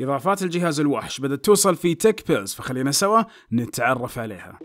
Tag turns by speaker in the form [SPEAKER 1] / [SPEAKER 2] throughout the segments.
[SPEAKER 1] إضافات الجهاز الوحش بدأت توصل في تك بيلز فخلينا سوا نتعرف عليها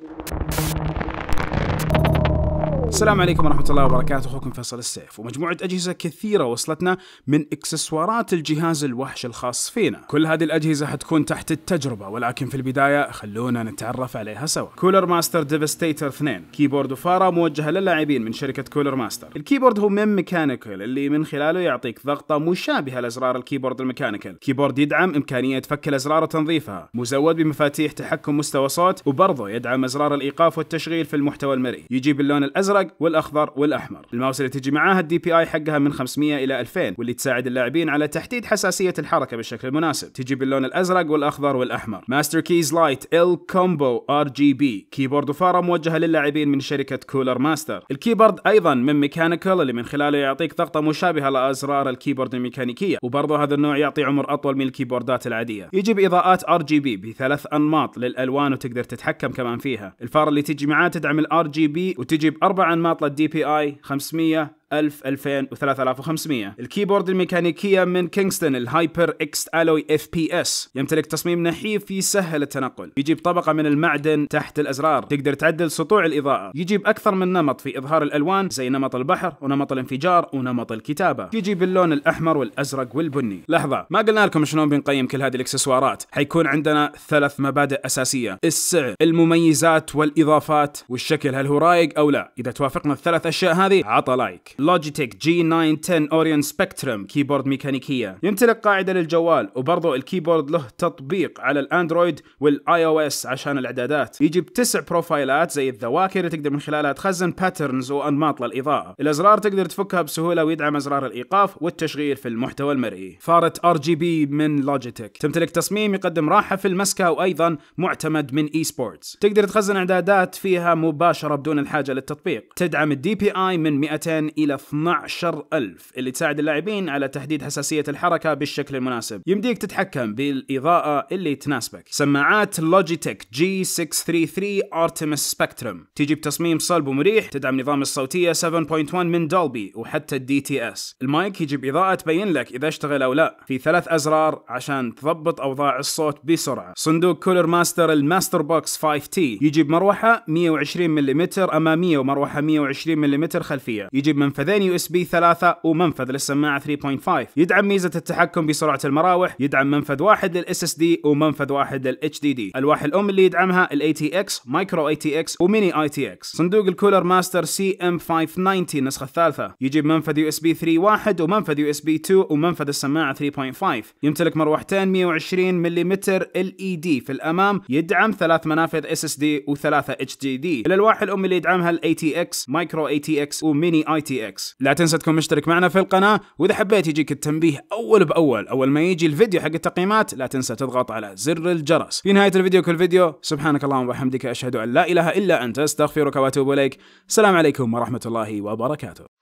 [SPEAKER 1] السلام عليكم ورحمة الله وبركاته أخوكم فيصل السيف ومجموعة أجهزة كثيرة وصلتنا من إكسسوارات الجهاز الوحش الخاص فينا كل هذه الأجهزة حتكون تحت التجربة ولكن في البداية خلونا نتعرف عليها سوا كولر ماستر ديفستيتر 2 كيبورد وفارة موجهة للاعبين من شركة كولر ماستر الكيبورد هو ميم ميكانيكال اللي من خلاله يعطيك ضغطة مشابهة لأزرار الكيبورد الميكانيكال كيبورد يدعم إمكانية فك الأزرار وتنظيفها مزود بمفاتيح تحكم مستوى صوت وبرضه يدعم أزرار الإيقاف والتشغيل في المحتوى المرئي يجي باللون الأزرق الازرق والاخضر والاحمر الماوس اللي تجي معاها الدي بي اي حقها من 500 الى 2000 واللي تساعد اللاعبين على تحديد حساسيه الحركه بالشكل المناسب تجي باللون الازرق والاخضر والاحمر ماستر كيز لايت ال كومبو ار جي بي كيبورد وفاره موجهه للاعبين من شركه كولر ماستر الكيبورد ايضا من ميكانيكال اللي من خلاله يعطيك ضغطه مشابهه لازرار الكيبورد الميكانيكيه وبرضه هذا النوع يعطي عمر اطول من الكيبوردات العاديه يجي باضاءات ار جي بي بثلاث انماط للالوان وتقدر تتحكم كمان فيها الفاره اللي تجي معاه تدعم الار جي بي وتجي باربع ما طلع الدي بي اي 500 1000 2000 و 3500 الكيبورد الميكانيكيه من كينغستون الهايبر اكس الوي اف بي اس يمتلك تصميم نحيف يسهل التنقل يجي بطبقه من المعدن تحت الازرار تقدر تعدل سطوع الاضاءه يجي باكثر من نمط في اظهار الالوان زي نمط البحر ونمط الانفجار ونمط الكتابه يجي باللون الاحمر والازرق والبني لحظه ما قلنا لكم شلون بنقيم كل هذه الاكسسوارات حيكون عندنا ثلاث مبادئ اساسيه السعر المميزات والاضافات والشكل هل هو رايق او لا اذا توافقنا الثلاث اشياء هذه عطى لايك لوجيتك جي 910 اوريون سبكترم كيبورد ميكانيكيه يمتلك قاعده للجوال وبرضه الكيبورد له تطبيق على الاندرويد والاي او اس عشان الاعدادات يجي بتسع بروفايلات زي الذواكر اللي تقدر من خلالها تخزن باترنز وانماط للاضاءه الازرار تقدر تفكها بسهوله ويدعم ازرار الايقاف والتشغيل في المحتوى المرئي فاره ار جي بي من لوجيتك تمتلك تصميم يقدم راحه في المسكه وايضا معتمد من اي سبورتس تقدر تخزن اعدادات فيها مباشره بدون الحاجه للتطبيق تدعم الدي بي اي من 200 الى إلى 12000 اللي تساعد اللاعبين على تحديد حساسية الحركة بالشكل المناسب يمديك تتحكم بالإضاءة اللي تناسبك سماعات لوجيتك جي 633 Artemis Spectrum تجي بتصميم صلب ومريح تدعم نظام الصوتية 7.1 من دولبي وحتى الدي تي اس المايك يجي بإضاءة تبين لك إذا اشتغل أو لا في ثلاث أزرار عشان تضبط أوضاع الصوت بسرعة صندوق كولر ماستر الماستر بوكس 5 تي يجي بمروحة 120 ملم أمامية ومروحة 120 ملم خلفية يجي من منفذين يو اس بي 3 ومنفذ للسماعه 3.5 يدعم ميزه التحكم بسرعه المراوح يدعم منفذ واحد للاس اس دي ومنفذ واحد للاتش دي دي الواح الام اللي يدعمها الاي تي اكس مايكرو اي تي اكس وميني اي تي اكس صندوق الكولر ماستر سي ام 590 النسخه الثالثه يجيب منفذ يو اس بي 3 واحد ومنفذ يو اس بي 2 ومنفذ السماعه 3.5 يمتلك مروحتين 120 ملم ال اي دي في الامام يدعم ثلاث منافذ اس اس دي وثلاثه اتش دي دي الالواح الام اللي يدعمها الاي تي اكس مايكرو اي تي اكس وميني اي تي اكس لا تنسى تكون مشترك معنا في القناه واذا حبيت يجيك التنبيه اول باول اول ما يجي الفيديو حق التقييمات لا تنسى تضغط على زر الجرس في نهايه الفيديو كل فيديو سبحانك اللهم وبحمدك اشهد ان لا اله الا انت استغفرك واتوب اليك السلام عليكم ورحمه الله وبركاته